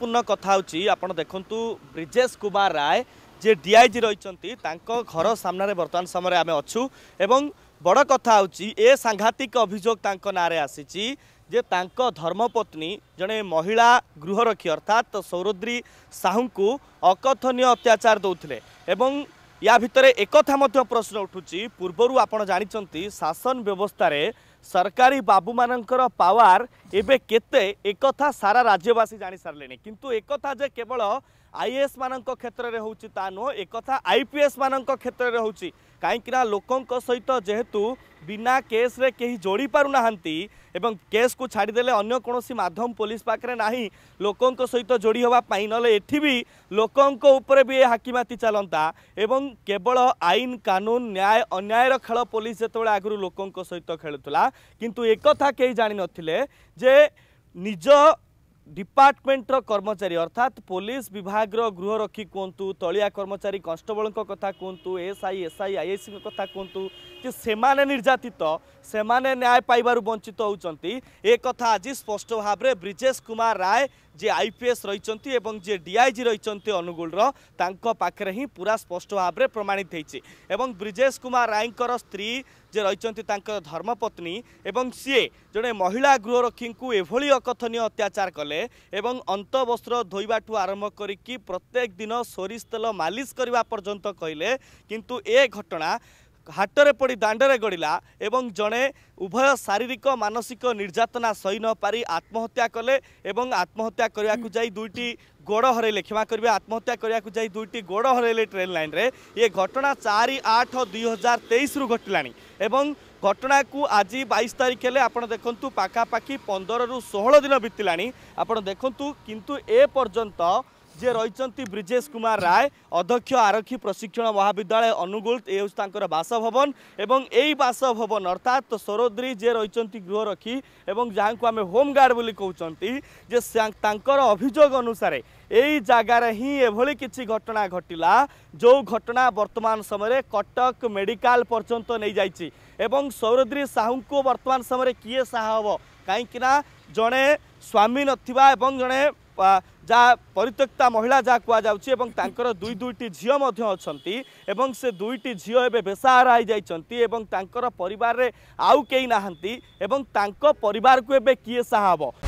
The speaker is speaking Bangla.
ଗୁରୁତ୍ୱପୂର୍ଣ୍ଣ କଥା ହେଉଛି ଆପଣ ଦେଖନ୍ତୁ ବ୍ରିଜେଶ କୁମାର ରାୟ ଯିଏ ଡିଆଇଜି ରହିଛନ୍ତି ତାଙ୍କ ଘର ସାମ୍ନାରେ ବର୍ତ୍ତମାନ ସମୟରେ ଆମେ ଅଛୁ ଏବଂ ବଡ଼ କଥା ହେଉଛି ଏ ସାଂଘାତିକ ଅଭିଯୋଗ ତାଙ୍କ ନାଁରେ ଆସିଛି ଯେ ତାଙ୍କ ଧର୍ମପତ୍ନୀ ଜଣେ ମହିଳା ଗୃହରକ୍ଷୀ ଅର୍ଥାତ୍ ସୌରୁଦ୍ରୀ ସାହୁଙ୍କୁ ଅକଥନୀୟ ଅତ୍ୟାଚାର ଦେଉଥିଲେ ଏବଂ ୟା ଭିତରେ ଏକଥା ମଧ୍ୟ ପ୍ରଶ୍ନ ଉଠୁଛି ପୂର୍ବରୁ ଆପଣ ଜାଣିଛନ୍ତି ଶାସନ ବ୍ୟବସ୍ଥାରେ সরকারি বাবু মানকর পাওয়ার এবে কেতে একথা সারা রাজ্যবাসী জাঁসারে কিন্তু একথা যে কেবল ଆଇଏଏସ୍ ମାନଙ୍କ କ୍ଷେତ୍ରରେ ହେଉଛି ତା ନୁହଁ ଏକଥା ଆଇପିଏସ୍ ମାନଙ୍କ କ୍ଷେତ୍ରରେ ହେଉଛି କାହିଁକିନା ଲୋକଙ୍କ ସହିତ ଯେହେତୁ ବିନା କେସ୍ରେ କେହି ଯୋଡ଼ି ପାରୁନାହାନ୍ତି ଏବଂ କେସ୍କୁ ଛାଡ଼ିଦେଲେ ଅନ୍ୟ କୌଣସି ମାଧ୍ୟମ ପୋଲିସ ପାଖରେ ନାହିଁ ଲୋକଙ୍କ ସହିତ ଯୋଡ଼ି ହେବା ପାଇଁ ନହେଲେ ଏଠି ବି ଲୋକଙ୍କ ଉପରେ ବି ଏ ହାକିମାତି ଚାଲନ୍ତା ଏବଂ କେବଳ ଆଇନ କାନୁନ ନ୍ୟାୟ ଅନ୍ୟାୟର ଖେଳ ପୋଲିସ ଯେତେବେଳେ ଆଗରୁ ଲୋକଙ୍କ ସହିତ ଖେଳୁଥିଲା କିନ୍ତୁ ଏକଥା କେହି ଜାଣିନଥିଲେ ଯେ ନିଜ ডিপার্টমেন্টর কর্মচারী অর্থাৎ পুলিশ বিভাগর গৃহরক্ষী কুহতু তলিয়া কর্মচারী কনস্টেবল কথা কুহতু এসআই এসআই আইএসি কথা কুহতু যে সেমানে নির্যাতিত সেমানে ন্যায় পাইবার বঞ্চিত হচ্ছেন এ কথা আজ স্পষ্ট ভাবে ব্রিজেশ কুমার রায় যে আইপিএস রয়েছেন এবং যে ডিআইজি রয়েছেন অনুগুলর তাঁর পাখে হি পুরা স্পষ্ট ভাবে প্রমাণিত হয়েছে এবং ব্রিজেশ কুমার রায়ঙ্কর স্ত্রী ଯେ ରହିଛନ୍ତି ତାଙ୍କର ଧର୍ମପତ୍ନୀ ଏବଂ ସିଏ ଜଣେ ମହିଳା ଗୃହରକ୍ଷୀଙ୍କୁ ଏଭଳି ଅକଥନୀୟ ଅତ୍ୟାଚାର କଲେ ଏବଂ ଅନ୍ତବସ୍ତ୍ର ଧୋଇବାଠୁ ଆରମ୍ଭ କରିକି ପ୍ରତ୍ୟେକ ଦିନ ସୋରିଷ ତେଲ ମାଲିସ କରିବା ପର୍ଯ୍ୟନ୍ତ କହିଲେ କିନ୍ତୁ ଏ ଘଟଣା ହାଟରେ ପଡ଼ି ଦାଣ୍ଡରେ ଗଡ଼ିଲା ଏବଂ ଜଣେ ଉଭୟ ଶାରୀରିକ ମାନସିକ ନିର୍ଯାତନା ସହି ନପାରି ଆତ୍ମହତ୍ୟା କଲେ ଏବଂ ଆତ୍ମହତ୍ୟା କରିବାକୁ ଯାଇ ଦୁଇଟି ଗୋଡ଼ ହରାଇଲେ କ୍ଷମା କରିବେ ଆତ୍ମହତ୍ୟା କରିବାକୁ ଯାଇ ଦୁଇଟି ଗୋଡ଼ ହରାଇଲେ ଟ୍ରେନ୍ ଲାଇନ୍ରେ ଏ ଘଟଣା ଚାରି ଆଠ ଦୁଇ ହଜାର ତେଇଶରୁ ଘଟିଲାଣି এবং ঘটনাকু আজি বাইশ তারিখ হলে আপনার দেখুন পাখাপাখি পনেরু ষোহল দিন বিতলা আপনার দেখুন কিন্তু এ পর্যন্ত ଯିଏ ରହିଛନ୍ତି ବ୍ରିଜେଶ କୁମାର ରାୟ ଅଧ୍ୟକ୍ଷ ଆରକ୍ଷୀ ପ୍ରଶିକ୍ଷଣ ମହାବିଦ୍ୟାଳୟ ଅନୁଗୁଳ ଏ ହେଉଛି ତାଙ୍କର ବାସଭବନ ଏବଂ ଏଇ ବାସଭବନ ଅର୍ଥାତ୍ ସରୋଦ୍ରୀ ଯିଏ ରହିଛନ୍ତି ଗୃହରକ୍ଷୀ ଏବଂ ଯାହାଙ୍କୁ ଆମେ ହୋମଗାର୍ଡ଼ ବୋଲି କହୁଛନ୍ତି ଯେ ତାଙ୍କର ଅଭିଯୋଗ ଅନୁସାରେ ଏଇ ଜାଗାରେ ହିଁ ଏଭଳି କିଛି ଘଟଣା ଘଟିଲା ଯେଉଁ ଘଟଣା ବର୍ତ୍ତମାନ ସମୟରେ କଟକ ମେଡ଼ିକାଲ ପର୍ଯ୍ୟନ୍ତ ନେଇଯାଇଛି ଏବଂ ସୌରଦ୍ରୀ ସାହୁଙ୍କୁ ବର୍ତ୍ତମାନ ସମୟରେ କିଏ ସାହା ହେବ କାହିଁକିନା ଜଣେ ସ୍ୱାମୀ ନଥିବା ଏବଂ ଜଣେ যা পরিত্যক্তা মহিলা যা কুযাচ্ছে এবং তাঁর দুই দুইটি ঝিও অনেক এবং সে দুইটি ঝিও এবে বেসাহারা হয়ে যাই এবং তাঁর পরে আউ কে না এবং তাঁর পরে কি কিয়ে সাহাব